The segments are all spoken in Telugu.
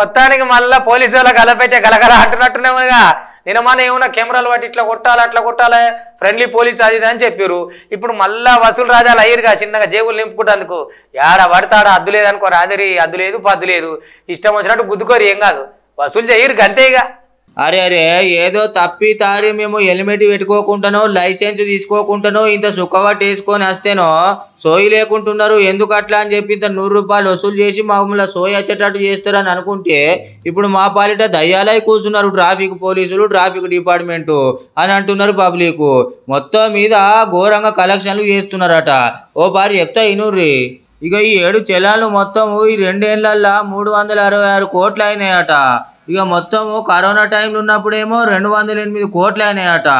మొత్తానికి మళ్ళీ పోలీసు వాళ్ళకి అలపెట్టే గలగల అంటున్నట్టునేమోగా నిన్న మన ఏమన్నా కెమెరాలు పట్టి ఇట్లా కొట్టాలి అట్లా కొట్టాలి ఫ్రెండ్లీ పోలీస్ అది అని చెప్పారు ఇప్పుడు మళ్ళా వసూలు రాజాలు అయ్యిరుగా చిన్నగా జేబులు నింపుకుంటేందుకు ఏడా పడతాడా అద్దు లేదనుకో రాదిరి అద్దు లేదు పద్దు లేదు ఇష్టం వచ్చినట్టు గుద్దుకోరు ఏం కాదు వసూలు చేయరు గంతేగా అరే అరే ఏదో తప్పి తారి మేము హెల్మెట్ పెట్టుకోకుంటాను లైసెన్స్ తీసుకోకుండానో ఇంత సుఖవట్ వేసుకొని వస్తేనో సోయి లేకుంటున్నారు ఎందుకు అట్లా అని చెప్పి ఇంత నూరు రూపాయలు వసూలు చేసి మామూలు సోయి వచ్చేటట్టు చేస్తారని అనుకుంటే ఇప్పుడు మా పాలిట దయ్యాలై కూర్చున్నారు ట్రాఫిక్ పోలీసులు ట్రాఫిక్ డిపార్ట్మెంటు అని అంటున్నారు పబ్లిక్ మొత్తం మీద ఘోరంగా కలెక్షన్లు చేస్తున్నారట ఓ పారి చెప్తా ఇనుర్రి ఇక ఈ ఏడు చెలాలు మొత్తం ఈ రెండేళ్లల్లో మూడు వందల అరవై ఆరు కోట్లు అయినాయట ఇక మొత్తము కరోనా టైంలో ఉన్నప్పుడేమో రెండు వందల ఎనిమిది కోట్లు అయినాయట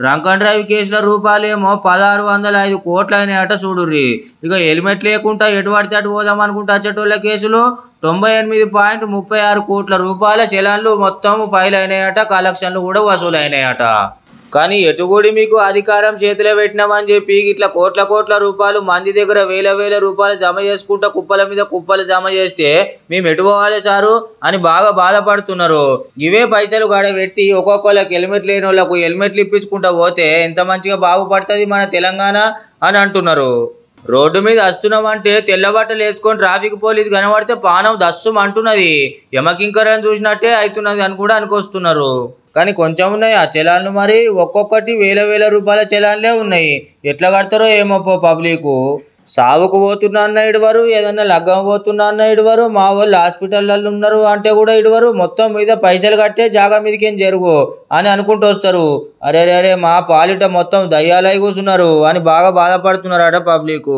డ్రంక్ అండ్ డ్రైవ్ కేసుల రూపాయలేమో పదహారు వందల ఐదు కోట్లు అయినాయట చూడుర్రి ఇక హెల్మెట్ లేకుండా ఎటువంటి అటు పోదాం అనుకుంటే వచ్చేటోళ్ళ కేసులు తొంభై ఎనిమిది పాయింట్ ముప్పై ఆరు కోట్ల రూపాయల చలాన్లు మొత్తం ఫైల్ అయినాయట కలెక్షన్లు కూడా వసూలు అయినాయట కానీ కూడా మీకు అధికారం చేతిలో పెట్టినామని చెప్పి ఇట్లా కోట్ల కోట్ల రూపాయలు మంది దగ్గర వేల వేల రూపాయలు జమ చేసుకుంటా కుప్పల మీద కుప్పలు జమ చేస్తే మేము ఎటు పోవాలి సారు అని బాగా బాధపడుతున్నారు ఇవే పైసలు గడబెట్టి ఒక్కొక్కళ్ళకి హెల్మెట్ లేని వాళ్ళకు హెల్మెట్లు ఇప్పించుకుంటా పోతే ఎంత మంచిగా బాగుపడుతుంది మన తెలంగాణ అని అంటున్నారు రోడ్డు మీద వస్తున్నామంటే తెల్లబట్టలు వేసుకొని ట్రాఫిక్ పోలీస్ కనబడితే పానం దస్సుం అంటున్నది యమకింకరని చూసినట్టే అవుతున్నది అని కూడా అనుకొస్తున్నారు కానీ కొంచెం ఉన్నాయి ఆ చలాన్లు మరి ఒక్కొక్కటి వేల వేల రూపాయల చలాన్లే ఉన్నాయి ఎట్లా కడతారో ఏమో పబ్లిక్కు సావుకు పోతున్నా అన్న ఇడవరు ఏదన్నా లగ్గం పోతున్నా అన్న ఇడవరు మా వాళ్ళు హాస్పిటల్లో ఉన్నారు అంటే కూడా ఇడవరు మొత్తం మీద పైసలు కట్టే జాగా మీదకి ఏం జరుగు అని అనుకుంటూ వస్తారు అరే అరే మా పాలిట మొత్తం దయ్యాలై కూర్చున్నారు అని బాగా బాధపడుతున్నారట పబ్లిక్